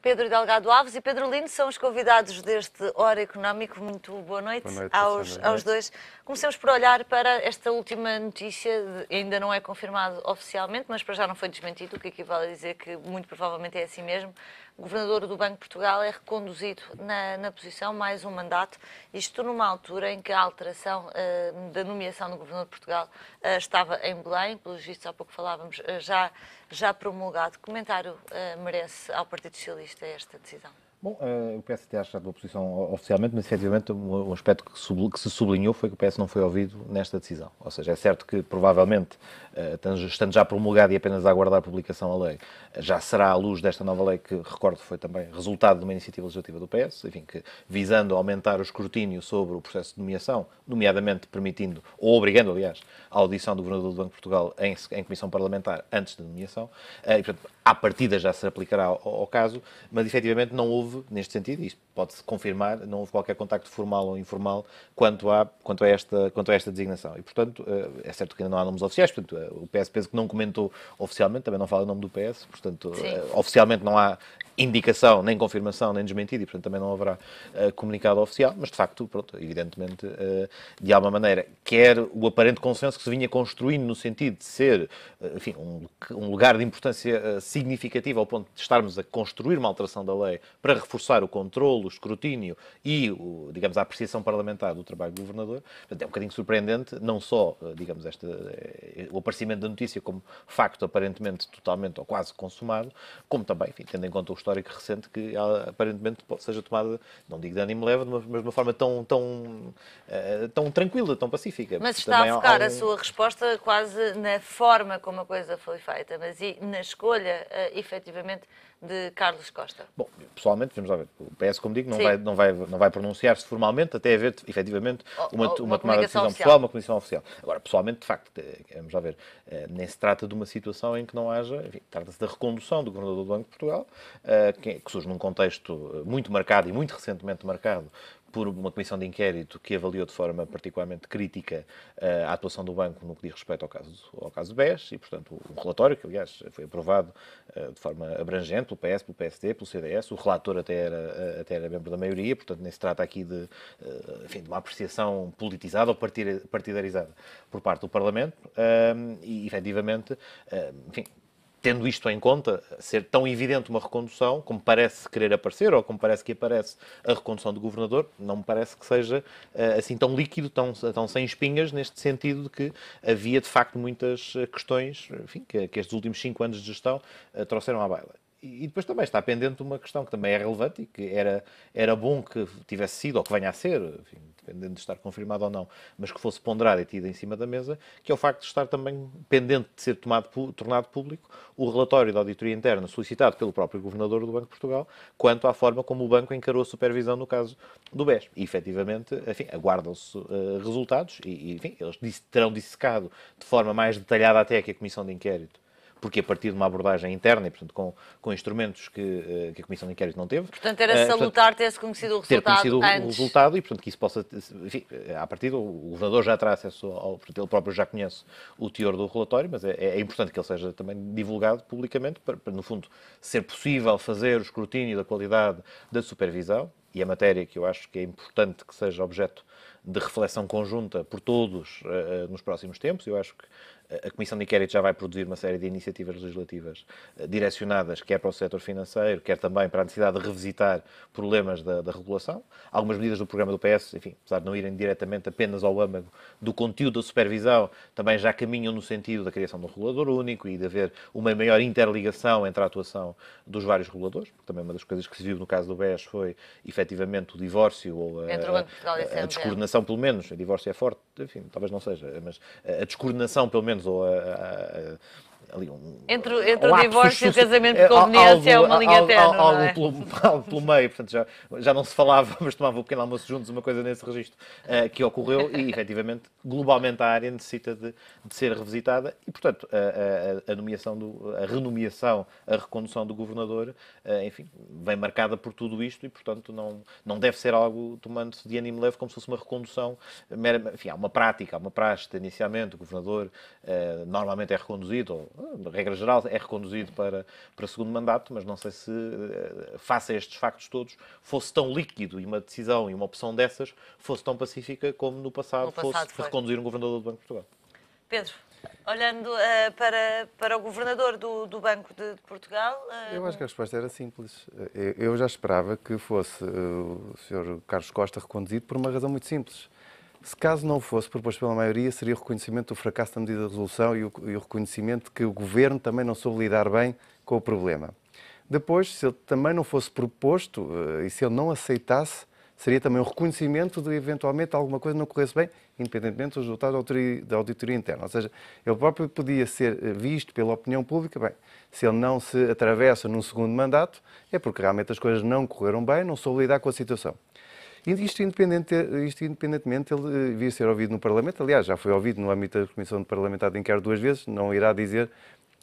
Pedro Delgado Alves e Pedro Lino são os convidados deste Hora Económico. Muito boa noite, boa noite aos, aos dois. Comecemos por olhar para esta última notícia, ainda não é confirmado oficialmente, mas para já não foi desmentido, o que equivale a dizer que muito provavelmente é assim mesmo governador do Banco de Portugal é reconduzido na, na posição mais um mandato, isto numa altura em que a alteração uh, da nomeação do governador de Portugal uh, estava em Belém, pelos vistos há pouco falávamos, uh, já, já promulgado. Que comentário merece ao Partido Socialista esta decisão? Bom, uh, o PST já da posição oficialmente, mas efetivamente um, um aspecto que, sub, que, se sublinhou foi que o PS não foi ouvido nesta decisão. Ou seja, é certo que provavelmente, uh, estando já promulgado e apenas a aguardar a publicação da lei, já será à luz desta nova lei que, recordo, foi também resultado de uma iniciativa legislativa do PS, enfim, que visando aumentar o escrutínio sobre o processo de nomeação, nomeadamente permitindo, ou obrigando, aliás, a audição do Governador do Banco de Portugal em, em comissão parlamentar antes da nomeação, uh, e portanto, à partida já se aplicará ao, ao caso, mas efetivamente não houve houve, neste sentido, isto pode-se confirmar, não houve qualquer contacto formal ou informal quanto, a quanto, a, esta, quanto a esta designação. E, portanto, eh, é certo que ainda não há nomes oficiais, portanto, eh, o PS penso que não comentou oficialmente, também não fala o nome do PS, portanto, eh, Sim. oficialmente não há indicação, nem confirmação, nem desmentido e, portanto, também não haverá comunicado oficial, mas, de facto, pronto, evidentemente, de alguma maneira, quer o aparente consenso que se vinha construindo no sentido de ser, enfim, um, um, lugar de importância significativa ao ponto de estarmos a construir uma alteração da lei para reforçar o controle, o escrutínio e, o, digamos, a apreciação parlamentar do trabalho do governador. Portanto, é um bocadinho surpreendente, não só, eh, digamos, esta, eh, o aparecimento da notícia como facto aparentemente totalmente ou quase consumado, como também, enfim, tendo em conta o histórico recente que ela, ah, aparentemente seja tomada, não digo de ânimo leve, mas de uma forma tão, tão, eh, tão tranquila, tão pacífica. Mas está a focar a sua resposta quase na forma como a coisa foi feita, mas e na escolha, efetivamente, de Carlos Costa? Bom, pessoalmente, vamos lá ver. O PS, como digo, não Sim. vai, não vai, não vai pronunciar-se formalmente até haver, efetivamente, oh, uma, oh, uma, uma tomada de decisão oficial. pessoal, uma comissão oficial. Agora, pessoalmente, de facto, eh, vamos lá ver, eh, nem se trata de uma situação em que não haja, trata-se da recondução do Governador do Banco de Portugal, eh, que surge num contexto muito marcado e muito recentemente marcado por uma comissão de inquérito que avaliou de forma particularmente crítica eh, a atuação do banco no que diz respeito ao caso, ao caso BES e, portanto, um relatório que, aliás, foi aprovado eh, de forma abrangente pelo PS, pelo PSD, pelo CDS. O relator até era, eh, até era membro da maioria, portanto, nem se trata aqui de, enfim, de uma apreciação politizada ou partidarizada por parte do Parlamento e, efetivamente, enfim, tendo isto em conta, ser tão evidente uma recondução, como parece querer aparecer, ou como parece que aparece a recondução do governador, não me parece que seja eh, assim tão líquido, tão, tão sem espinhas, neste sentido de que havia de facto muitas eh, questões enfim, que, que estes últimos cinco anos de gestão eh, trouxeram à baila e depois também está pendente uma questão que também é relevante e que era, era bom que tivesse sido, ou que venha a ser, enfim, dependendo de estar confirmado ou não, mas que fosse ponderada e tida em cima da mesa, que é o facto de estar também pendente de ser tomado, tornado público o relatório da auditoria interna solicitado pelo próprio Governador do Banco de Portugal quanto à forma como o banco encarou a supervisão no caso do BES. E, efetivamente, enfim, aguardam-se uh, resultados e, e, enfim, eles terão dissecado de forma mais detalhada até que a Comissão de Inquérito porque a partir de uma abordagem interna e, portanto, com, com instrumentos que, eh, que a Comissão de Inquérito não teve. Portanto, era eh, salutar ter-se conhecido o resultado Ter conhecido antes. o resultado e, portanto, que isso possa... Enfim, eh, partir do o governador já terá acesso ao... Portanto, ele próprio já conhece o teor do relatório, mas é, é, é importante que ele seja também divulgado publicamente para, para, no fundo, ser possível fazer o escrutínio da qualidade da supervisão e a matéria que eu acho que é importante que seja objeto de reflexão conjunta por todos uh, nos próximos tempos. Eu acho que a Comissão de Inquérito já vai produzir uma série de iniciativas legislativas eh, direcionadas quer para o setor financeiro, quer também para a necessidade de revisitar problemas da, da regulação. Algumas medidas do programa do PS, enfim, apesar de não irem diretamente apenas ao âmago do conteúdo da supervisão, também já caminham no sentido da criação de um regulador único e de haver uma maior interligação entre a atuação dos vários reguladores, porque também uma das coisas que se viu no caso do BES foi efetivamente o divórcio ou a, Entre o Banco a, a descoordenação, pelo menos, o divórcio é forte, enfim, talvez não seja, mas a descoordenação, pelo menos, så eh, eh, eh, ali um. Entre, entre um o divórcio e o casamento de conveniência algo, é uma linha eterna. Algo, algo, é? pelo, algo, pelo, meio, portanto já, já não se falava, mas tomava um pequeno almoço juntos, uma coisa nesse registro uh, que ocorreu e efetivamente, globalmente, a área necessita de, de ser revisitada e, portanto, a, a, a, nomeação, do, a renomeação, a recondução do governador, uh, enfim, vem marcada por tudo isto e, portanto, não, não deve ser algo tomando-se de ânimo leve como se fosse uma recondução. Mera, enfim, há uma prática, há uma praxe, inicialmente, o governador uh, normalmente é reconduzido, ou na regra geral, é reconduzido para, para segundo mandato, mas não sei se, eh, face a estes factos todos, fosse tão líquido e uma decisão e uma opção dessas fosse tão pacífica como no passado, no passado fosse foi. reconduzir um governador do Banco de Portugal. Pedro, olhando uh, para, para o governador do, do Banco de, de Portugal. Uh... Eu acho que a resposta era simples. Eu, já esperava que fosse uh, o senhor Carlos Costa reconduzido por uma razão muito simples. Se caso não fosse proposto pela maioria, seria o reconhecimento do fracasso da medida de resolução e o, e o reconhecimento que o governo também não soube lidar bem com o problema. Depois, se ele também não fosse proposto eh, e se ele não aceitasse, seria também o reconhecimento de eventualmente alguma coisa não corresse bem, independentemente dos resultados da auditoria interna. Ou seja, ele próprio podia ser eh, visto pela opinião pública, bem, se ele não se atravessa num segundo mandato, é porque realmente as coisas não correram bem, não soube lidar com a situação isto, independente, isto independentemente, ele eh, devia ser ouvido no Parlamento. Aliás, já foi ouvido no âmbito da Comissão de Parlamentar de Inquérito duas vezes, não irá dizer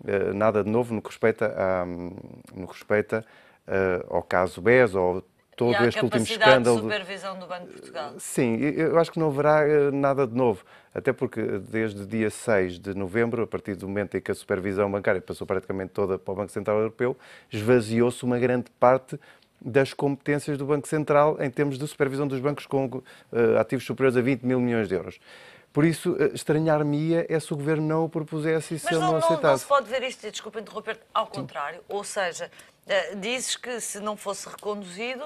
eh, nada de novo no que respeita, a, no que respeita eh, ao caso BES ou todo e este último escândalo. De supervisão do Banco de Portugal. Eh, sim, eu acho que não haverá nada de novo, até porque desde dia 6 de novembro, a partir do momento em que a supervisão bancária passou praticamente toda para o Banco Central Europeu, esvaziou-se uma grande parte das competências do Banco Central em termos de supervisão dos bancos com uh, ativos superiores a 20 mil milhões de euros. Por isso, eh, estranhar-me-ia é se o Governo não o propusesse e se ele não, não aceitasse. Mas não se pode ver isto, desculpa interromper, ao contrário. Sim. Ou seja, eh, dizes que se não fosse reconduzido,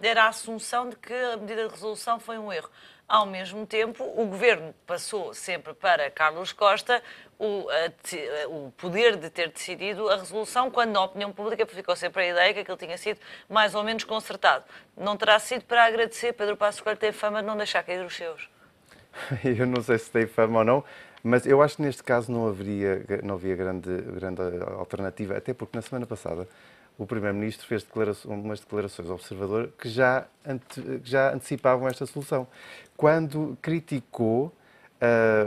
era a assunção de que a medida de resolução foi um erro. Ao mesmo tempo, o governo passou sempre para Carlos Costa o, a, o poder de ter decidido a resolução, quando na opinião pública ficou sempre a ideia que aquilo tinha sido mais ou menos concertado. Não terá sido para agradecer, Pedro Passos Coelho tem fama de não deixar cair os seus. Eu não sei se tem fama ou não, mas eu acho que neste caso não haveria não havia grande, grande alternativa, até porque na semana passada o Primeiro-Ministro fez declarações, umas declarações observador que já, ante, já antecipavam esta solução. Quando criticou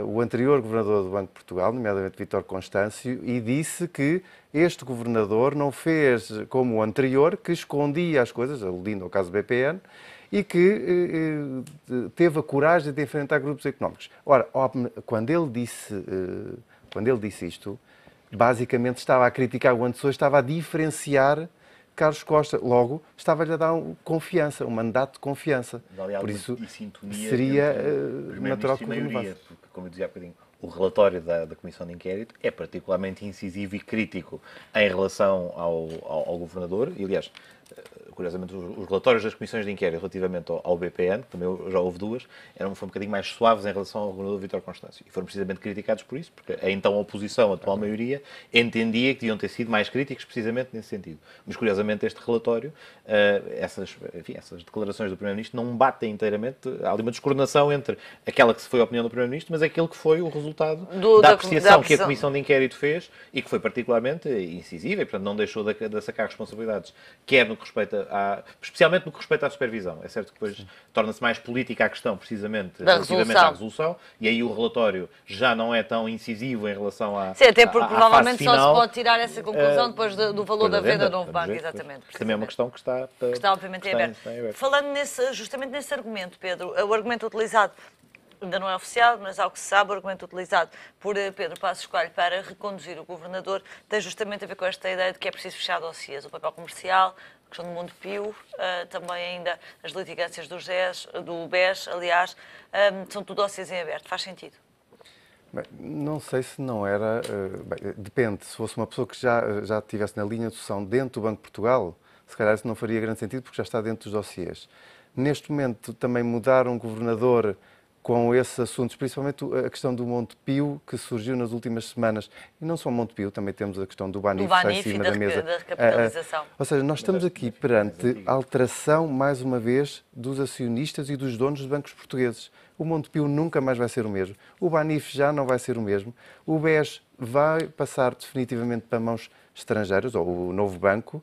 uh, o anterior governador do Banco de Portugal, nomeadamente Vítor Constâncio, e disse que este governador não fez como o anterior, que escondia as coisas, aludindo ao caso BPN, e que uh, teve a coragem de enfrentar grupos económicos. Ora, quando ele disse, uh, quando ele disse isto, basicamente estava a criticar o antecessor, estava a diferenciar Carlos Costa. Logo, estava-lhe a dar um, confiança, um mandato de confiança. Aliás, Por isso, seria uh, natural que o Porque, como eu dizia há bocadinho, o relatório da, da, Comissão de Inquérito é particularmente incisivo e crítico em relação ao, ao, ao governador. E, aliás, curiosamente, os, relatórios das comissões de inquérito relativamente ao, ao BPN, que também já houve duas, eram, um bocadinho mais suaves em relação ao governador Vítor Constâncio. E foram precisamente criticados por isso, porque a então oposição, a atual uhum. maioria, entendia que deviam ter sido mais críticos precisamente nesse sentido. Mas, curiosamente, este relatório, uh, essas, enfim, essas declarações do Primeiro-Ministro não batem inteiramente. Há ali uma descoordenação entre aquela que se foi a opinião do Primeiro-Ministro, mas aquele que foi o resultado do, da, da, apreciação da que a comissão de inquérito fez e que foi particularmente incisiva e, portanto, não deixou de, de sacar responsabilidades, quer no que respeita à, especialmente no que respeita à supervisão. É certo que depois torna-se mais política a questão, precisamente, da relativamente resolução. à resolução, e aí o relatório já não é tão incisivo em relação à. Sim, até porque à, provavelmente final, só se pode tirar essa conclusão uh, depois do, valor da é, venda, venda do novo banco, exatamente. Também é uma questão que está. Eh, que está, obviamente, que está, aberto. aberto. Falando nesse, justamente nesse argumento, Pedro, eh, o argumento utilizado ainda não é oficial, mas ao que se sabe, o argumento utilizado por Pedro Passos Coelho para reconduzir o governador tem justamente a ver com esta ideia de que é preciso fechar dossiês, o papel comercial, que questão do mundo pio, uh, também ainda as litigâncias do, GES, do BES, aliás, um, ah, são tudo dossiês em aberto. Faz sentido? Bem, não sei se não era. Uh, bem, depende. Se fosse uma pessoa que já, já estivesse na linha de sucessão dentro do Banco de Portugal, se calhar isso não faria grande sentido porque já está dentro dos dossiês. Neste momento também mudar um governador com esses assuntos, principalmente a questão do Monte Pio, que surgiu nas últimas semanas. E não só Monte Pio, também temos a questão do Banif, do Banif em cima da, da mesa. Da ah, ah, recapitalização. ou seja, nós estamos aqui perante a alteração, mais uma vez, dos acionistas e dos donos de bancos portugueses. O Monte Pio nunca mais vai ser o mesmo. O Banif já não vai ser o mesmo. O BES vai passar definitivamente para mãos estrangeiras, ou o novo banco.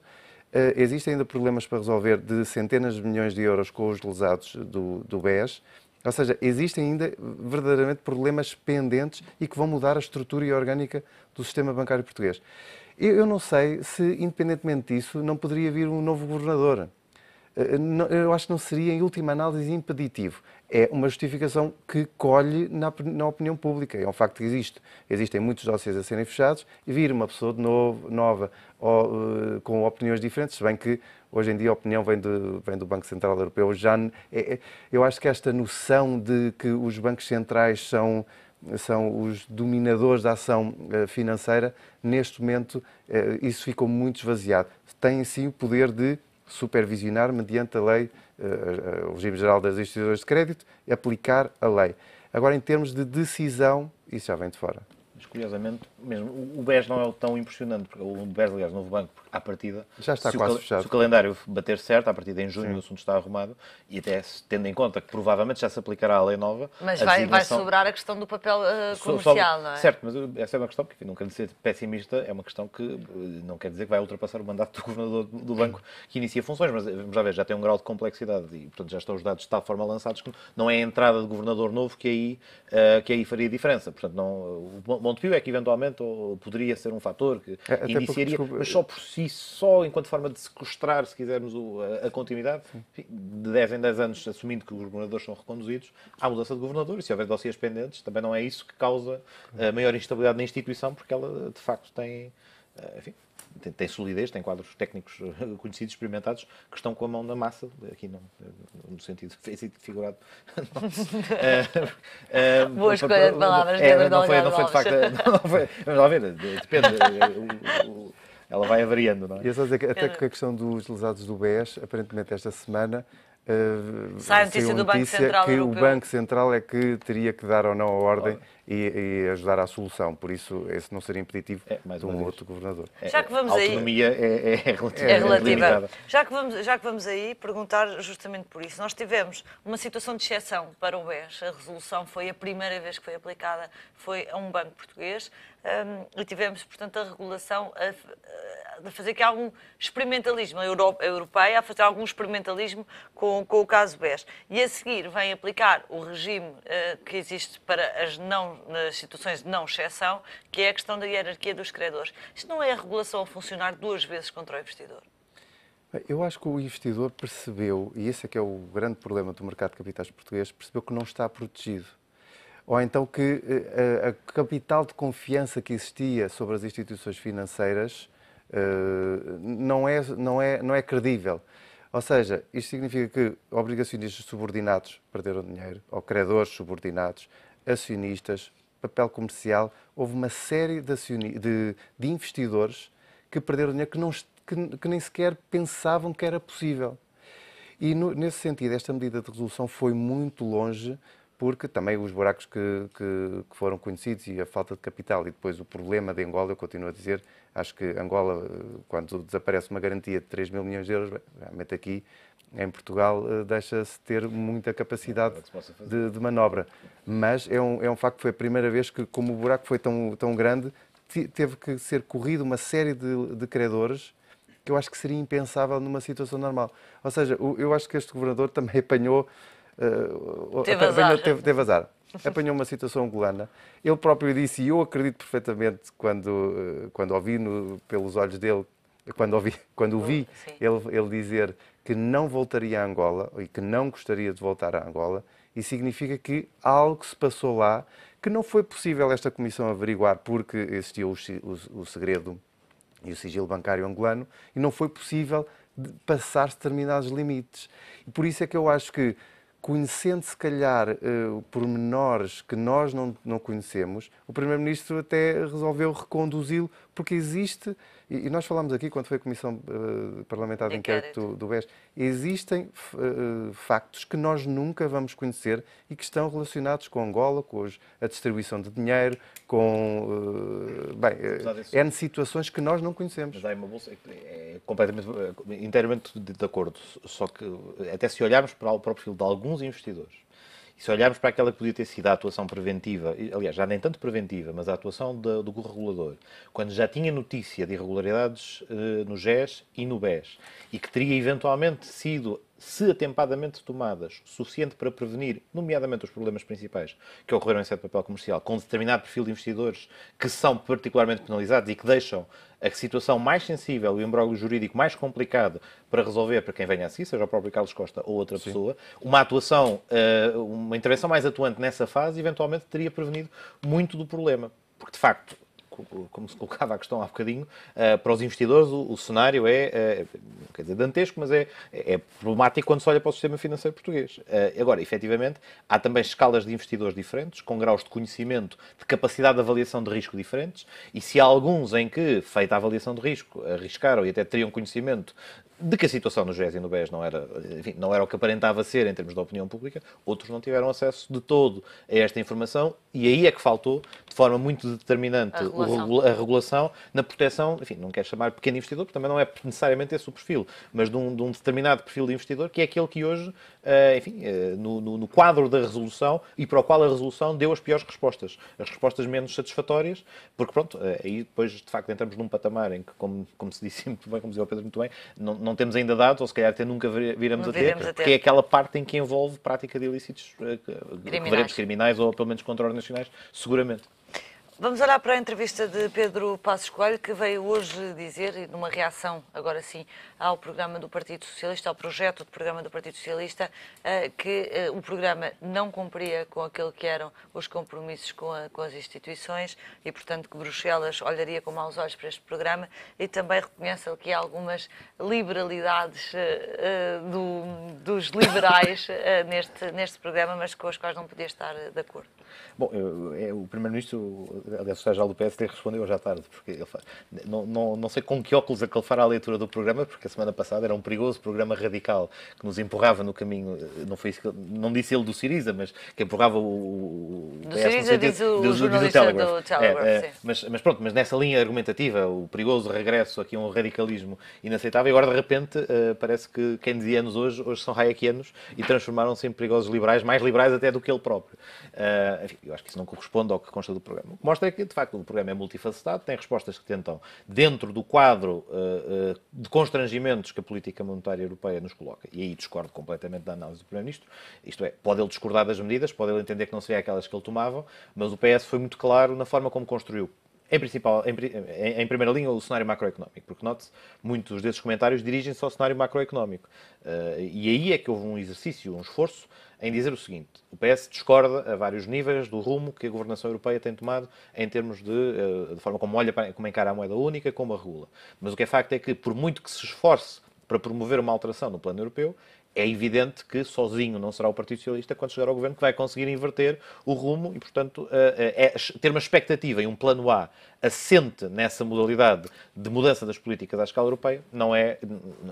Ah, existem ainda problemas para resolver de centenas de milhões de euros com os lesados do, do BES. Ou seja, existem ainda verdadeiramente problemas pendentes e que vão mudar a estrutura e a orgânica do sistema bancário português. Eu, não sei se, independentemente disso, não poderia vir um novo governador. Eh, eh, eu acho que não seria, em última análise, impeditivo. É uma justificação que colhe na, opinião pública. É um facto que existe. Existem muitos dossiês a serem fechados e vir uma pessoa de novo, nova ou eh, com opiniões diferentes, se bem que Hoje em dia a opinião vem do, vem do Banco Central Europeu. Já, é, é, eu acho que esta noção de que os bancos centrais são são os dominadores da ação eh, financeira, neste momento eh, isso ficou muito esvaziado. Têm sim o poder de supervisionar, mediante a lei, eh, o regime geral das instituições de crédito, aplicar a lei. Agora, em termos de decisão, isso já vem de fora. Mas, curiosamente, mesmo, o BES não é tão impressionante, porque o BES, aliás, novo banco, à partida, já está quase o, fechado. Se o calendário bater certo, à partida em junho Sim. o assunto está arrumado, e até tendo em conta que provavelmente já se aplicará a lei nova. Mas vai, vai sobrar a questão do papel uh, comercial, não é? Certo, mas eh, essa é uma questão, porque não quero ser pessimista, é uma questão que eh, não quer dizer que vai ultrapassar o mandato do governador do banco que inicia funções, mas vamos já ver, já tem um grau de complexidade e, portanto, já estão os dados de tal forma lançados que não é a entrada de governador novo que aí, uh, que aí faria diferença. Portanto, não, o Montepio é que eventualmente ou poderia ser um fator que é, iniciaria, porque, mas só por si, só enquanto forma de sequestrar, se quisermos, o, a, a, continuidade, enfim, de 10 em 10 anos, assumindo que os governadores são reconduzidos, há mudança de governador e se houver dossiês pendentes, também não é isso que causa a eh, maior instabilidade na instituição, porque ela de facto tem. Eh, enfim, tem, tem, solidez, tem quadros técnicos eh, conhecidos, experimentados, que estão com a mão na massa, aqui não, eh, no sentido figurado. Não, uh, eh, uh, Boa escolha de palavras, é, não, foi, não foi de facto. Não foi, vamos lá ver, depende. o, ela vai variando, não é? E eu só dizer que até que a questão dos lesados do BES, aparentemente esta semana, Uh, Sai a assim, notícia, do Banco Central que Europeu. o Banco Central é que teria que dar ou não a ordem e, e, ajudar à solução. Por isso, esse não seria impeditivo é, de um vez. outro governador. É, já que vamos a autonomia aí, é, é, é, relativa, é relativa. Já, que vamos, já que vamos aí, perguntar justamente por isso. Nós tivemos uma situação de exceção para o BES. A resolução foi a primeira vez que foi aplicada, foi a um banco português e tivemos, portanto, a regulação a, a eh, fazer aqui algum experimentalismo, a, Europa, a europeia a fazer algum experimentalismo com, com o caso BES. E a seguir vem aplicar o regime eh, que existe para as não, situações de não exceção, que é a questão da hierarquia dos credores. Isto não é a regulação a funcionar duas vezes contra o investidor? Eu acho que o investidor percebeu, e esse é que é o grande problema do mercado de capitais português, percebeu que não está protegido ou então que eh, a, a capital de confiança que existia sobre as instituições financeiras uh, não, é, não, é, não é credível. Ou seja, isto significa que obrigacionistas subordinados perderam dinheiro, ou credores subordinados, acionistas, papel comercial, houve uma série de, de, de investidores que perderam dinheiro que, não, que, que nem sequer pensavam que era possível. E no, nesse sentido, esta medida de resolução foi muito longe porque também os buracos que, que, que, foram conhecidos e a falta de capital e depois o problema de Angola, eu continuo a dizer, acho que Angola, eh, quando desaparece uma garantia de 3 mil milhões de euros, realmente aqui em Portugal eh, deixa-se ter muita capacidade é, é de, de, manobra. Mas é um, é um facto que foi a primeira vez que, como o buraco foi tão, tão grande, teve que ser corrido uma série de, de credores que eu acho que seria impensável numa situação normal. Ou seja, eu acho que este governador também apanhou eh, teve, apanhou, azar. Teve, teve azar. Apanhou uma situação angolana. Ele próprio disse, e eu acredito perfeitamente quando, eh, quando ouvi no, pelos olhos dele, quando, ouvi, quando o vi, ele, ele dizer que não voltaria a Angola e que não gostaria de voltar a Angola, e significa que algo se passou lá que não foi possível esta comissão averiguar porque existiu o, o, o segredo e o sigilo bancário angolano e não foi possível passar determinados limites. E por isso é que eu acho que conhecendo se calhar uh, pormenores que nós não, não conhecemos, o Primeiro-Ministro até resolveu reconduzi-lo porque existe e, e nós falámos aqui, quando foi a Comissão uh, Parlamentar de Inquérito do, BES, existem uh, factos que nós nunca vamos conhecer e que estão relacionados com Angola, com os, a distribuição de dinheiro, com. Uh, bem, disso, N situações que nós não conhecemos. Mas uma bolsa. É completamente. inteiramente de acordo. Só que, até se olharmos para o perfil de alguns investidores e se olharmos para aquela que podia ter sido a atuação preventiva, aliás, já nem tanto preventiva, mas a atuação do, do regulador, quando já tinha notícia de irregularidades uh, no GES e no BES, e que teria eventualmente sido se atempadamente tomadas, suficiente para prevenir, nomeadamente os problemas principais que ocorreram em sete papel comercial, com determinado perfil de investidores que são particularmente penalizados e que deixam a situação mais sensível e o imbróglio jurídico mais complicado para resolver para quem venha a si, seja o próprio Carlos Costa ou outra Sim. pessoa, uma atuação, eh, uma intervenção mais atuante nessa fase, eventualmente teria prevenido muito do problema. Porque, de facto, como se colocava a questão há bocadinho, eh, para os investidores o, o cenário é, não eh, quer dizer dantesco, mas é, é problemático quando se olha para o sistema financeiro português. Eh, agora, efetivamente, há também escalas de investidores diferentes, com graus de conhecimento, de capacidade de avaliação de risco diferentes, e se há alguns em que, feita a avaliação de risco, arriscaram e até teriam conhecimento de que a situação no GES e no BES não era, enfim, não era o que aparentava ser em termos de opinião pública, outros não tiveram acesso de todo a esta informação e aí é que faltou, de forma muito determinante, a regulação, a regulação na proteção, enfim, não quero chamar pequeno investidor, porque também não é necessariamente esse o perfil, mas de um, de um determinado perfil de investidor que é aquele que hoje eh, enfim, eh, no, no, no, quadro da resolução e para o qual a resolução deu as piores respostas, as respostas menos satisfatórias, porque pronto, eh, aí depois de facto entramos num patamar em que, como, como se disse muito bem, como dizia o Pedro muito bem, não, não temos ainda dados, ou se calhar até nunca viramos, a, ter, a ter, que é aquela parte em que envolve prática de ilícitos, criminais. veremos criminais ou pelo menos contra ordens nacionais, seguramente. Vamos olhar para a entrevista de Pedro Passos Coelho, que veio hoje dizer, numa reação, agora sim, ao programa do Partido Socialista, ao projeto de programa do Partido Socialista, eh, que eh, o programa não cumpria com aquilo que eram os compromissos com, a, com as instituições e, portanto, que Bruxelas olharia com maus olhos para este programa e também reconhece que há algumas liberalidades eh, do, dos liberais neste, neste programa, mas com as quais não podia estar de acordo. Bom, eu, eu, é, o Primeiro-Ministro aliás, o Sérgio do PS lhe respondeu hoje à tarde, porque faz, não, não, não sei com que óculos é que ele fará a leitura do programa, porque a semana passada era um perigoso programa radical que nos empurrava no caminho, eh, não foi que, não disse ele do Siriza, mas que empurrava o, o do PS Siriza diz o, do, jornalista Telegraph. Do Telegraph é, é, mas, mas pronto, mas nessa linha argumentativa, o perigoso regresso aqui a um radicalismo inaceitável, e agora de repente uh, parece que keynesianos hoje, hoje são hayekianos e transformaram-se em perigosos liberais, mais liberais até do que ele próprio. Uh, enfim, eu acho que isso não corresponde ao que consta do programa resposta é que, de facto, o programa é multifacetado, tem respostas que tentam, dentro do quadro uh, uh, de constrangimentos que a política monetária europeia nos coloca, e aí discordo completamente da análise do Primeiro-Ministro, isto é, pode ele discordar das medidas, pode ele entender que não seriam aquelas que ele tomava, mas o PS foi muito claro na forma como construiu em, principal, em, em, em, primeira linha, o cenário macroeconómico, porque note-se, muitos desses comentários dirigem-se ao cenário macroeconómico. Uh, e aí é que houve um exercício, um esforço, em dizer o seguinte: o PS discorda a vários níveis do rumo que a governação europeia tem tomado em termos de, uh, de forma como olha, para, como encara a moeda única, como a regula. Mas o que é facto é que, por muito que se esforce para promover uma alteração no plano europeu, é evidente que sozinho não será o Partido Socialista quando chegar ao governo que vai conseguir inverter o rumo e, portanto, eh, eh, é ter uma expectativa e um plano A assente nessa modalidade de mudança das políticas à escala europeia, não é,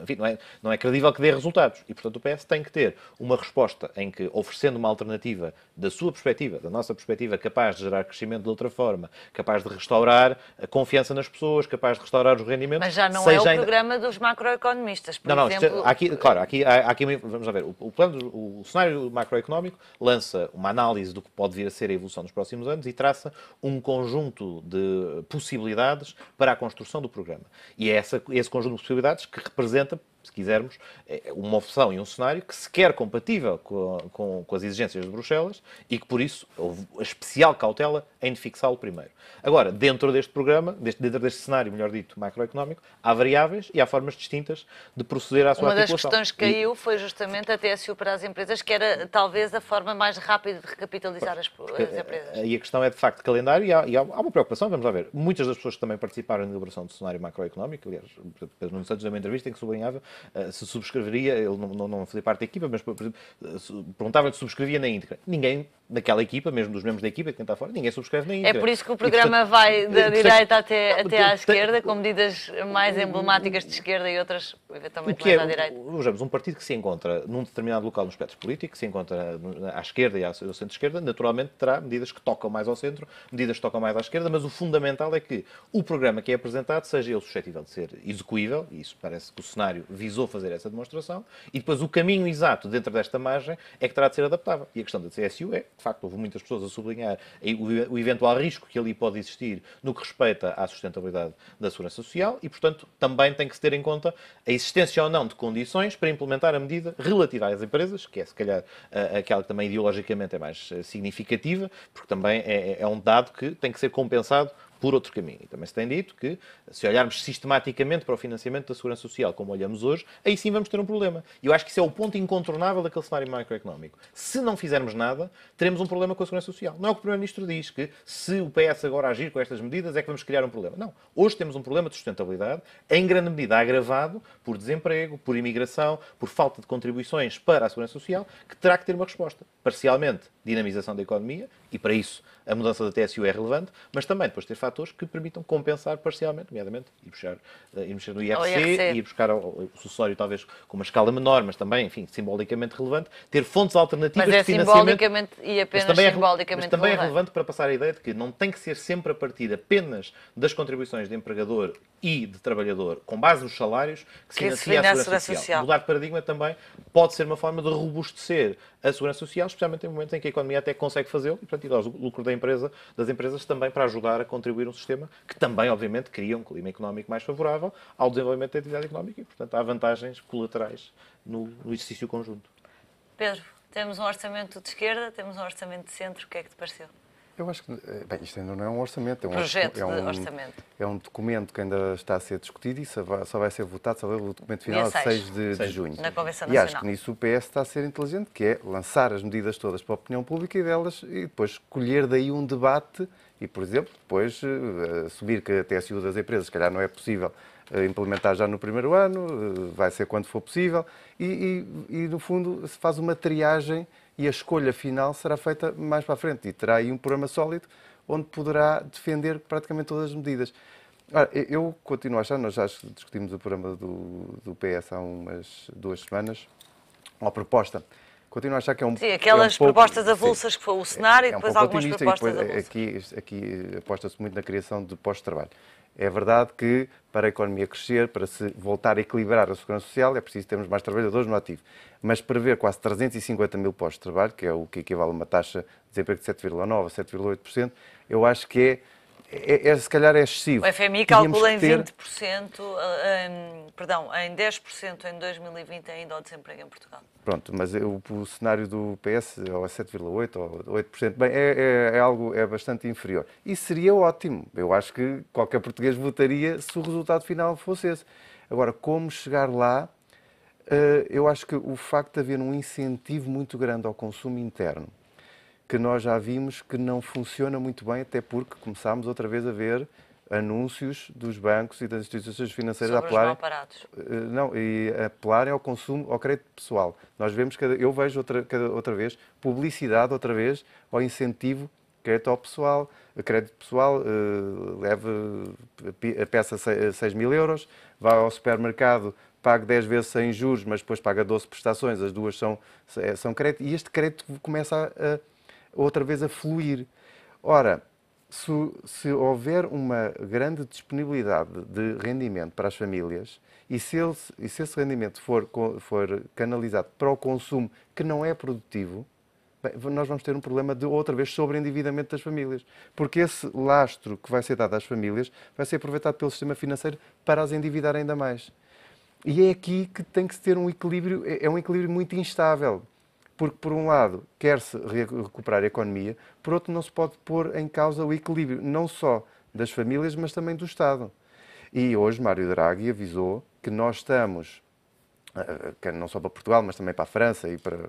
enfim, não é, não é credível que dê resultados. E, portanto, o PS tem que ter uma resposta em que, oferecendo uma alternativa da sua perspectiva, da nossa perspectiva, capaz de gerar crescimento de outra forma, capaz de restaurar a confiança nas pessoas, capaz de restaurar os rendimentos. Mas já não é o ainda... programa dos macroeconomistas, por não, é exemplo. Não, aqui, claro, aqui, aqui vamos ver, o, o, plano, o cenário macroeconómico lança uma análise do que pode vir a ser a evolução nos próximos anos e traça um conjunto de possibilidades para a construção do programa. E é essa, esse conjunto de possibilidades que representa, se quisermos, é uma opção e um cenário que sequer compatível com, com, com, as exigências de Bruxelas e que, por isso, houve a especial cautela em fixá-lo primeiro. Agora, dentro deste programa, deste, dentro deste cenário, melhor dito, macroeconómico, há variáveis e há formas distintas de proceder à sua uma articulação. Uma das questões que e... caiu foi justamente a TSU para as empresas, que era talvez a forma mais rápida de recapitalizar pois, as, as, é, empresas. E a questão é, de facto, de calendário e há, e há, uma preocupação, vamos lá ver. Muitas das pessoas que também participaram na elaboração do cenário macroeconómico, aliás, Pedro Nuno Santos deu minha entrevista em que sublinhava eh, se subscreveria, ele não, não, não fazia parte da equipa, mas perguntava-lhe se subscrevia na íntegra. Ninguém daquela equipa, mesmo dos membros da equipa, que quem está fora, ninguém subscreve nem É por isso que o programa portanto, vai da eh, direita até, ah, até à esquerda, com medidas mais emblemáticas de esquerda e outras eventualmente mais é, à direita. Vejamos, um partido que se encontra num determinado local no espectro político, que se encontra à esquerda e ao centro-esquerda, naturalmente terá medidas que tocam mais ao centro, medidas que tocam mais à esquerda, mas o fundamental é que o programa que é apresentado seja ele suscetível de ser execuível, e isso parece que o cenário visou fazer essa demonstração, e depois o caminho exato dentro desta margem é que terá de ser adaptável. E a questão da CSU é, de facto, houve muitas pessoas a sublinhar o, eventual risco que ali pode existir no que respeita à sustentabilidade da segurança social e, portanto, também tem que se ter em conta a existência ou não de condições para implementar a medida relativa às empresas, que é, se calhar, aquela que também ideologicamente é mais eh, significativa, porque também é, é, é um dado que tem que ser compensado por outro caminho. E também se tem dito que, se olharmos sistematicamente para o financiamento da segurança social, como olhamos hoje, aí sim vamos ter um problema. E eu acho que isso é o ponto incontornável daquele cenário macroeconómico. Se não fizermos nada, teremos um problema com a segurança social. Não é o que o Primeiro-Ministro diz, que se o PS agora agir com estas medidas é que vamos criar um problema. Não. Hoje temos um problema de sustentabilidade, em grande medida agravado por desemprego, por imigração, por falta de contribuições para a segurança social, que terá que ter uma resposta. Parcialmente dinamização da economia, e para isso a mudança da TSU é relevante, mas também depois ter fatores que permitam compensar parcialmente, nomeadamente ir, puxar, eh, ir mexer no IRC, IRC. buscar o sucessório talvez com uma escala menor, mas também, enfim, simbolicamente relevante, ter fontes alternativas mas é de financiamento. simbolicamente e apenas é mas também simbolicamente é, mas também relevante. é relevante para passar a ideia de que não tem que ser sempre a partir apenas das contribuições de empregador e de trabalhador, com base nos salários, que se que financia, se financia a segurança social. social. Mudar de paradigma também pode ser uma forma de robustecer a segurança social, especialmente em momentos em que a economia até consegue fazê-lo e, portanto, ir ao lucro da empresa, das empresas também para ajudar a contribuir um sistema que também, obviamente, cria um clima económico mais favorável ao desenvolvimento da atividade económica e, portanto, há vantagens colaterais no, no exercício conjunto. Pedro, temos um orçamento de esquerda, temos um orçamento de centro, o que é que te pareceu? Eu acho que, eh, bem, isto ainda não é um orçamento. É um Projeto é um, orçamento. É um documento que ainda está a ser discutido e só vai, só vai ser votado, só vai o documento final a 6 de, 6 de, junho. Na Convenção E acho que nisso o PS está a ser inteligente, que é lançar as medidas todas para a opinião pública e delas, e depois colher daí um debate e, por exemplo, depois eh, assumir que a TSU das empresas, se calhar não é possível eh, implementar já no primeiro ano, vai ser quando for possível, e, e, e no fundo se faz uma triagem e a escolha final será feita mais para a frente e terá aí um programa sólido onde poderá defender praticamente todas as medidas. Ora, eu continuo a achar, nós já discutimos o programa do, do PS há umas duas semanas, uma proposta. Continuo a achar que é um. Sim, aquelas é um pouco, propostas avulsas sim, que foi o cenário é, é e depois é um algumas propostas avulsas. Aqui, aqui aposta-se muito na criação de postos de trabalho. É verdade que para a economia crescer, para se voltar a equilibrar a segurança social, é preciso termos mais trabalhadores no ativo. Mas prever quase 350 mil postos de trabalho, que é o que equivale a uma taxa de desemprego de 7,9% a 7,8%, eu acho que é é, é, se calhar é excessivo. O FMI calcula em ter... 20%, eh, em, perdão, em 10% em 2020 ainda o desemprego em Portugal. Pronto, mas o cenário do PS ou é 7,8% ou 8%, bem, é, é, é, algo é bastante inferior. E seria ótimo. Eu acho que qualquer português votaria se o resultado final fosse esse. Agora, como chegar lá, eh, eu acho que o facto de haver um incentivo muito grande ao consumo interno, que nós já vimos que não funciona muito bem, até porque começámos outra vez a ver anúncios dos bancos e das instituições financeiras Sobre a apelarem, eh, não, e apelarem ao consumo, ao crédito pessoal. Nós vemos, cada, eu vejo outra, cada, outra vez, publicidade outra vez ao incentivo crédito ao pessoal, crédito pessoal, uh, eh, leve a peça 6 eh, mil euros, vá ao supermercado, pague 10 vezes sem juros, mas depois paga 12 prestações, as duas são, são crédito, e este crédito começa a, a outra vez a fluir. Ora, se, se, houver uma grande disponibilidade de rendimento para as famílias e se, ele, e se esse rendimento for, for, canalizado para o consumo que não é produtivo, bem, nós vamos ter um problema de outra vez sobre endividamento das famílias. Porque esse lastro que vai ser dado às famílias vai ser aproveitado pelo sistema financeiro para as endividar ainda mais. E é aqui que tem que ter um equilíbrio, é, é um equilíbrio muito instável porque, por um lado, quer-se recuperar a economia, por outro, não se pode pôr em causa o equilíbrio, não só das famílias, mas também do Estado. E hoje Mário Draghi avisou que nós estamos, eh, não só para Portugal, mas também para a França e para,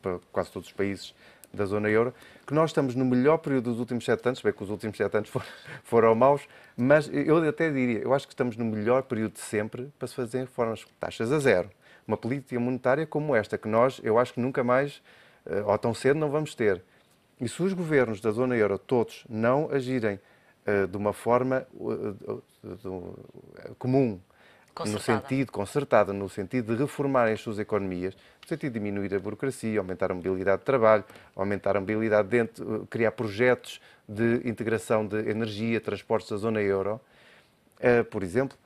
para quase todos os países da zona euro, que nós estamos no melhor período dos últimos sete anos, bem que os últimos sete anos foram, foram maus, mas eu até diria, eu acho que estamos no melhor período de sempre para se fazer reformas taxas a zero uma política monetária como esta, que nós, eu acho que nunca mais, eh, ou tão cedo, não vamos ter. E se os governos da zona euro, todos, não agirem eh, de uma forma eh, comum, no sentido concertada, no sentido de reformarem as suas economias, no sentido de diminuir a burocracia, aumentar a mobilidade de trabalho, aumentar a mobilidade dentro, criar projetos de integração de energia, transportes da zona euro, por exemplo,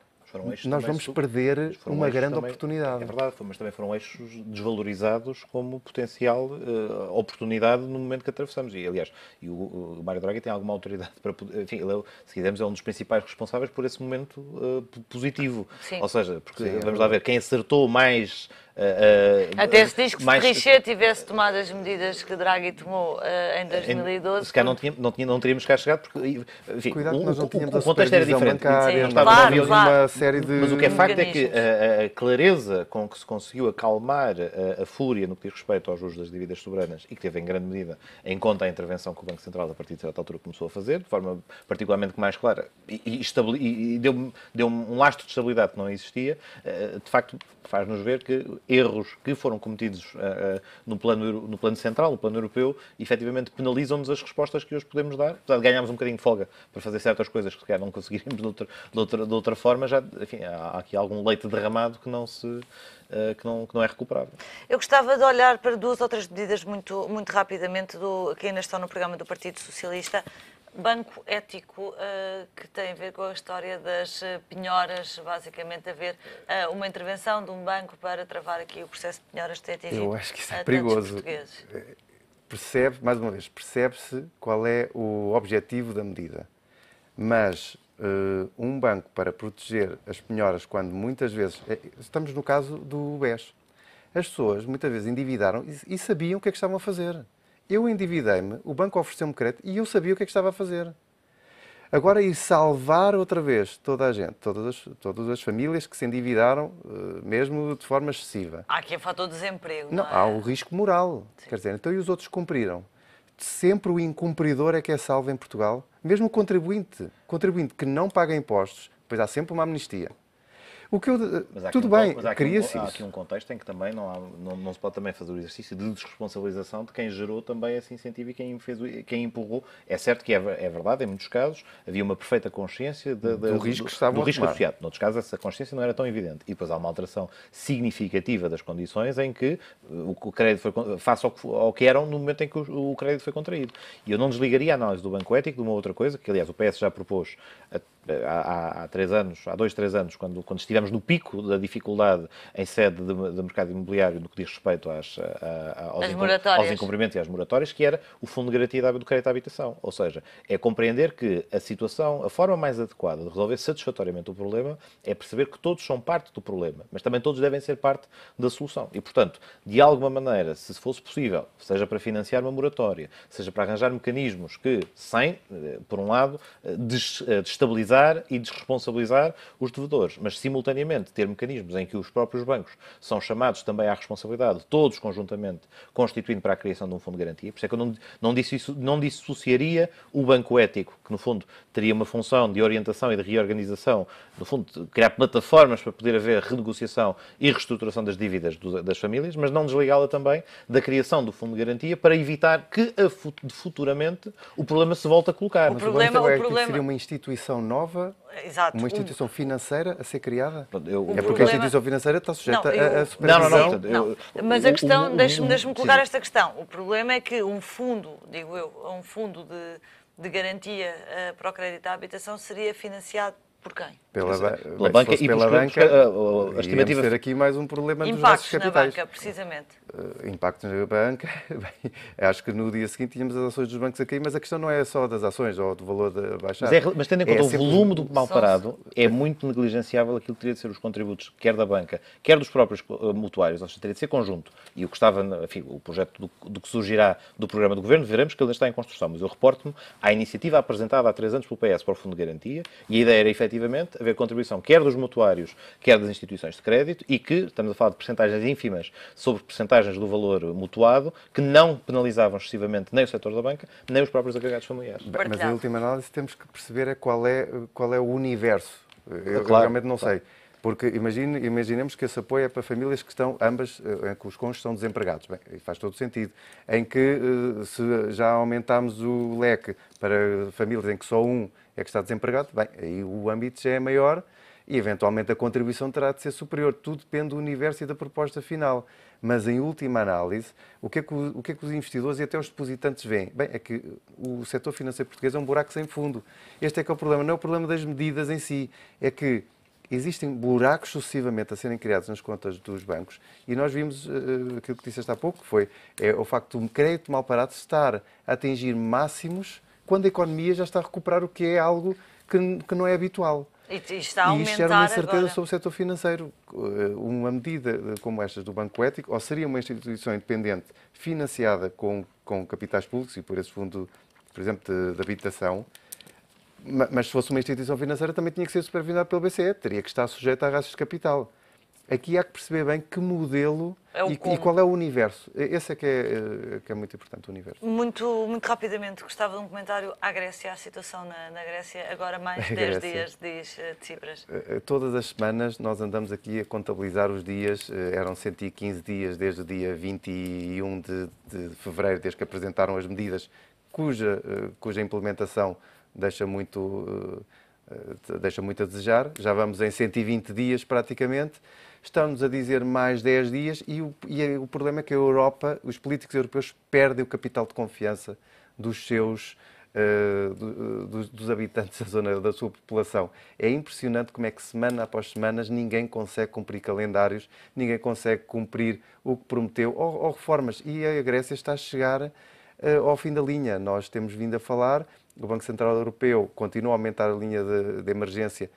nós vamos perder uma grande também, oportunidade. É verdade, mas também foram eixos desvalorizados como potencial uh, oportunidade no momento que atravessamos. E, aliás, e o, o Mário Draghi tem alguma autoridade para. Enfim, ele é se quisermos, é um dos principais responsáveis por esse momento uh, positivo. Sim. Ou seja, porque, Sim, é vamos lá ver, quem acertou mais Uh, Até se diz que se Trichet tivesse tomado as medidas que Draghi tomou uh, em 2012... se calhar não, tinha, não, tinha, não teríamos cá chegado, porque... Enfim, Cuidado o, que nós não tínhamos o, o contexto era diferente. Bancária, Sim, estava é? claro, uma série de Mas o que é facto é que a, a, clareza com que se conseguiu acalmar a, a, fúria no que diz respeito aos juros das dívidas soberanas, e que teve em grande medida em conta a intervenção que o Banco Central, a partir de certa altura, começou a fazer, de forma particularmente mais clara, e, e, e deu, deu um lastro de estabilidade que não existia, de facto faz-nos ver que erros que foram cometidos uh, no, plano, no plano central, no plano europeu, efetivamente penalizam-nos as respostas que hoje podemos dar. Apesar de ganharmos um bocadinho de folga para fazer certas coisas que se calhar não conseguiríamos de outra, de outra, de outra forma, já, enfim, há aqui algum leite derramado que não se. Eh, que, não, que não é recuperável. Eu gostava de olhar para duas outras medidas muito, muito rapidamente do, que ainda estão no programa do Partido Socialista. Banco ético uh, que tem a ver com a história das eh, penhoras, basicamente a ver uh, uma intervenção de um banco para travar aqui o processo de penhoras de Eu acho que isso é perigoso. Percebe, mais uma vez, percebe-se qual é o objetivo da medida. Mas uh, um banco para proteger as penhoras, quando muitas vezes. Estamos no caso do BES. As pessoas muitas vezes endividaram e, e sabiam o que é que estavam a fazer. Eu endividei-me, o banco ofereceu-me crédito e eu sabia o que é que estava a fazer. Agora ir salvar outra vez toda a gente, todas as, todas as famílias que se endividaram, eh, mesmo de forma excessiva. Há aqui o fator desemprego. Não, não é? há o risco moral. Sim. Quer dizer, então e os outros cumpriram? Sempre o incumpridor é que é salvo em Portugal, mesmo o contribuinte. Contribuinte que não paga impostos, pois há sempre uma amnistia. O que eu, tudo um, bem, queria se um, Há aqui um contexto em que também não, há, não, não, se pode também fazer o exercício de desresponsabilização de quem gerou também esse incentivo e quem, fez, quem empurrou. É certo que é, é verdade, em muitos casos havia uma perfeita consciência de, de, do risco, que do, do risco associado. Noutros casos essa consciência não era tão evidente. E depois há uma alteração significativa das condições em que eh, o crédito foi, face ao que, ao que eram no momento em que o, o crédito foi contraído. E eu não desligaria a análise do Banco Ético de uma outra coisa, que aliás o PS já propôs a há, há, três anos, há dois, três anos, quando, quando estivemos no pico da dificuldade em sede de, de mercado imobiliário no que diz respeito às, a, a, aos, incum, aos, incumprimentos e às moratórias, que era o Fundo de Garantia do Crédito à Habitação. Ou seja, é compreender que a situação, a forma mais adequada de resolver satisfatoriamente o problema é perceber que todos são parte do problema, mas também todos devem ser parte da solução. E, portanto, de alguma maneira, se fosse possível, seja para financiar uma moratória, seja para arranjar mecanismos que, sem, eh, por um lado, eh, eh, destabilizar e desresponsabilizar os devedores, mas simultaneamente ter mecanismos em que os próprios bancos são chamados também à responsabilidade, todos conjuntamente constituindo para a criação de um fundo de garantia. Por isso é que eu não, não, disso, não dissociaria o banco ético, que no fundo teria uma função de orientação e de reorganização, no fundo, criar plataformas para poder haver renegociação e reestruturação das dívidas do, das famílias, mas não desligá-la também da criação do fundo de garantia para evitar que a, futuramente o problema se volte a colocar. O problema, o, banco o problema... seria uma instituição nova nova, Exato. uma instituição financeira a ser criada? Eu, é porque problema... a instituição financeira está sujeita não, eu... a, supervisão. Não, não, não. Eu, Mas a questão, deixe-me colocar sim. esta questão. O problema é que um fundo, digo eu, um fundo de, de garantia uh, para o crédito à habitação seria financiado por quem? pela, dizer, pela bem, banca e pela banca, buscar, eh, a estimativa ter aqui mais um problema Impactos dos nossos capitais. Eh, na banca, precisamente. Uh, na banca. Bem, acho que no dia seguinte tínhamos as ações dos bancos a cair, mas a questão não é só das ações ou do valor da baixa. Mas, é, mas, tendo em conta é o sempre... volume do mal parado, é muito negligenciável aquilo que teria de ser os contributos, quer da banca, quer dos próprios eh, mutuários, ou seja, teria de ser conjunto. E o que estava, enfim, o projeto do, do que surgirá do programa do Governo, veremos que ele ainda está em construção, mas eu reporto-me à iniciativa apresentada há três anos pelo PS para o Fundo de Garantia, e a ideia era efetivamente haver contribuição quer dos mutuários, quer das instituições de crédito e que, estamos a falar de percentagens ínfimas sobre percentagens do valor mutuado, que não penalizavam excessivamente nem o setor da banca, nem os próprios agregados familiares. Bem, mas em última análise temos que perceber é qual, é, qual é o universo. Eu, claro, realmente não claro. sei. Porque imagine, imaginemos que esse apoio é para famílias que estão ambas, em eh, que os cônjuges estão desempregados. Bem, faz todo sentido. Em que eh, se já aumentámos o leque para famílias em que só um é que está desempregado, bem, aí o âmbito já é maior e eventualmente a contribuição terá de ser superior. Tudo depende do universo e da proposta final. Mas em última análise, o que é que, o, o que, é que os investidores e até os depositantes veem? Bem, é que o setor financeiro português é um buraco sem fundo. Este é que é o problema, não é o problema das medidas em si, é que existem buracos sucessivamente a serem criados nas contas dos bancos e nós vimos uh, aquilo que disseste há pouco, que foi é, o facto de um crédito mal parado estar a atingir máximos quando a economia já está a recuperar o que é algo que, que não é habitual. E, está a aumentar e isto gera uma incerteza agora. sobre o setor financeiro. Eh, uma medida eh, como estas do Banco Ético, ou seria uma instituição independente financiada com, com capitais públicos e por esse fundo, por exemplo, de, de habitação, mas se fosse uma instituição financeira também tinha que ser supervisionada pelo BCE, teria que estar sujeita a raças de capital. Aqui há que perceber bem que modelo é e, e, qual é o universo. Esse é que é, eh, que é muito importante, o universo. Muito, muito rapidamente, gostava de um comentário à Grécia, à situação na, na Grécia, agora mais 10 dias, diz Tsipras. Eh, eh, todas as semanas nós andamos aqui a contabilizar os dias, eram 115 dias desde o dia 21 de, de fevereiro, desde que apresentaram as medidas, cuja, cuja implementação deixa muito deixa muito a desejar. Já vamos em 120 dias praticamente estão-nos a dizer mais 10 dias e o, e é, o problema é que a Europa, os políticos europeus perdem o capital de confiança dos seus Uh, do, eh, do, dos, habitantes da zona da sua população. É impressionante como é que semana após semana ninguém consegue cumprir calendários, ninguém consegue cumprir o que prometeu ou, ou reformas. E a Grécia está a chegar uh, ao fim da linha. Nós temos vindo a falar, o Banco Central Europeu continua a aumentar a linha de, de emergência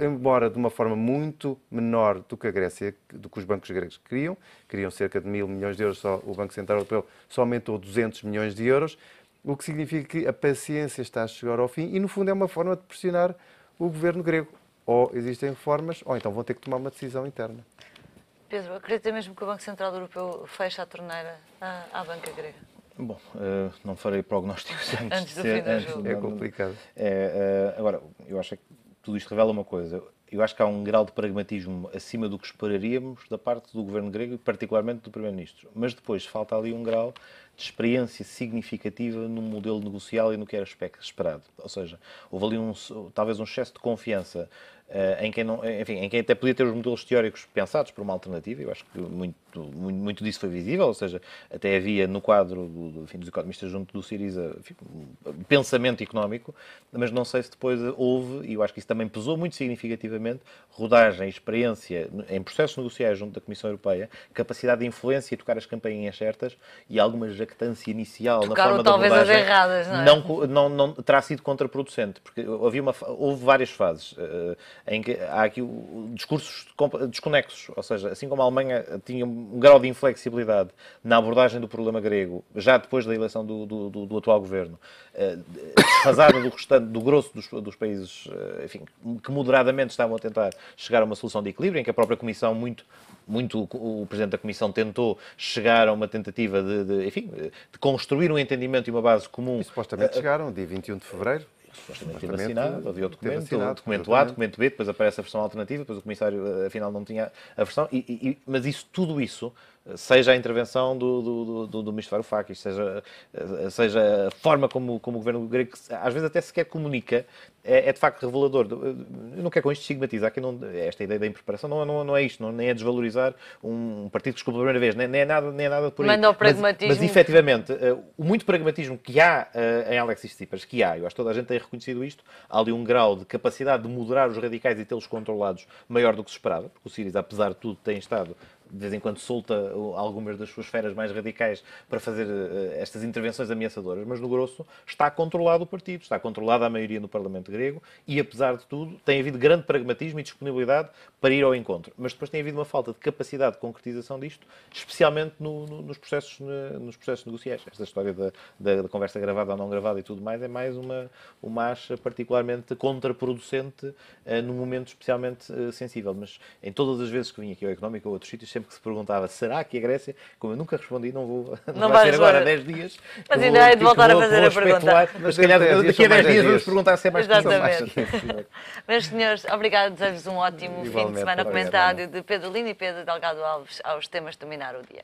embora de uma forma muito menor do que a Grécia, do que os bancos gregos queriam, queriam cerca de mil milhões de euros, só, o Banco Central Europeu só aumentou 200 milhões de euros, o que significa que a paciência está a chegar ao fim e, no fundo, é uma forma de pressionar o governo grego. Ou existem formas, ou então vão ter que tomar uma decisão interna. Pedro, acredita mesmo que o Banco Central Europeu fecha a torneira à, à banca grega? Bom, eh, não farei prognósticos antes, antes do fim do jogo. É complicado. É, eh, agora, eu acho é que tudo isto revela uma coisa. Eu acho que há um grau de pragmatismo acima do que esperaríamos da parte do governo grego e, particularmente, do primeiro-ministro. Mas depois falta ali um grau de experiência significativa no modelo negocial e no que era esperado. Ou seja, houve ali um, talvez um excesso de confiança Uh, em quem não, enfim, em quem até podia ter os modelos teóricos pensados por uma alternativa, eu acho que muito, muito, muito disso foi visível, ou seja, até havia no quadro do, enfim, dos economistas junto do Siriza enfim, um pensamento económico, mas não sei se depois houve, e eu acho que isso também pesou muito significativamente, rodagem, experiência em processos negociais junto da Comissão Europeia, capacidade de influência e tocar as campanhas certas e algumas lactância inicial, Tocaram na forma talvez da abordagem, as erradas, não, é? não, não, não, terá sido contraproducente, porque havia uma, houve várias fases uh, em que há aqui discursos desconexos, ou seja, assim como a Alemanha tinha um grau de inflexibilidade na abordagem do problema grego, já depois da eleição do, do, do, do atual governo, eh, desfasada do restante, do grosso dos, dos países, eh, enfim, que moderadamente estavam a tentar chegar a uma solução de equilíbrio, em que a própria Comissão muito muito o Presidente da Comissão tentou chegar a uma tentativa de, de enfim, de construir um entendimento e uma base comum. E supostamente eh, chegaram, dia 21 de Fevereiro supostamente teve assinado, havia o documento, assinado, o documento A, documento B, depois aparece a versão alternativa, depois o comissário afinal não tinha a versão, e, e, mas isso, tudo isso seja a intervenção do, do, do, do ministro Varoufakis, seja, seja a forma como, como o governo grego, às vezes até sequer comunica, é, é, de facto revelador. Eu não quero com isto estigmatizar que não, esta ideia da impreparação, não, não, não é isto, não, nem é desvalorizar um partido que desculpa pela primeira vez, nem, nem, é nada, nem é nada por aí. Manda o pragmatismo. Mas, mas efetivamente, eh, o muito pragmatismo que há eh, em Alexis Tsipras, que há, eu acho que toda a gente tem reconhecido isto, há ali um grau de capacidade de moderar os radicais e tê-los controlados maior do que se esperava, porque o Siris, apesar de tudo, tem estado de vez em quando solta algumas das suas esferas mais radicais para fazer eh, estas intervenções ameaçadoras, mas no grosso está controlado o partido, está controlada a maioria no Parlamento grego e, apesar de tudo, tem havido grande pragmatismo e disponibilidade para ir ao encontro. Mas depois tem havido uma falta de capacidade de concretização disto, especialmente no, no, nos, processos, nos processos negociais. Esta história da, da, da, conversa gravada ou não gravada e tudo mais é mais uma, uma acha particularmente contraproducente eh, num momento especialmente eh, sensível. Mas em todas as vezes que vim aqui ao Económico ou a outros sítios, sempre que se perguntava será que a Grécia, como eu nunca respondi, não vou não, não vai ser agora 10 dias. Mas ainda é de tipo, voltar vou, a fazer a pergunta. Mas se calhar daqui a 10 dias vamos perguntar se é mais Exatamente. Meus senhores, obrigado, desejo-vos um ótimo Igualmente, fim de semana comentário de Pedro Lino e Pedro Delgado Alves aos temas de terminar o dia.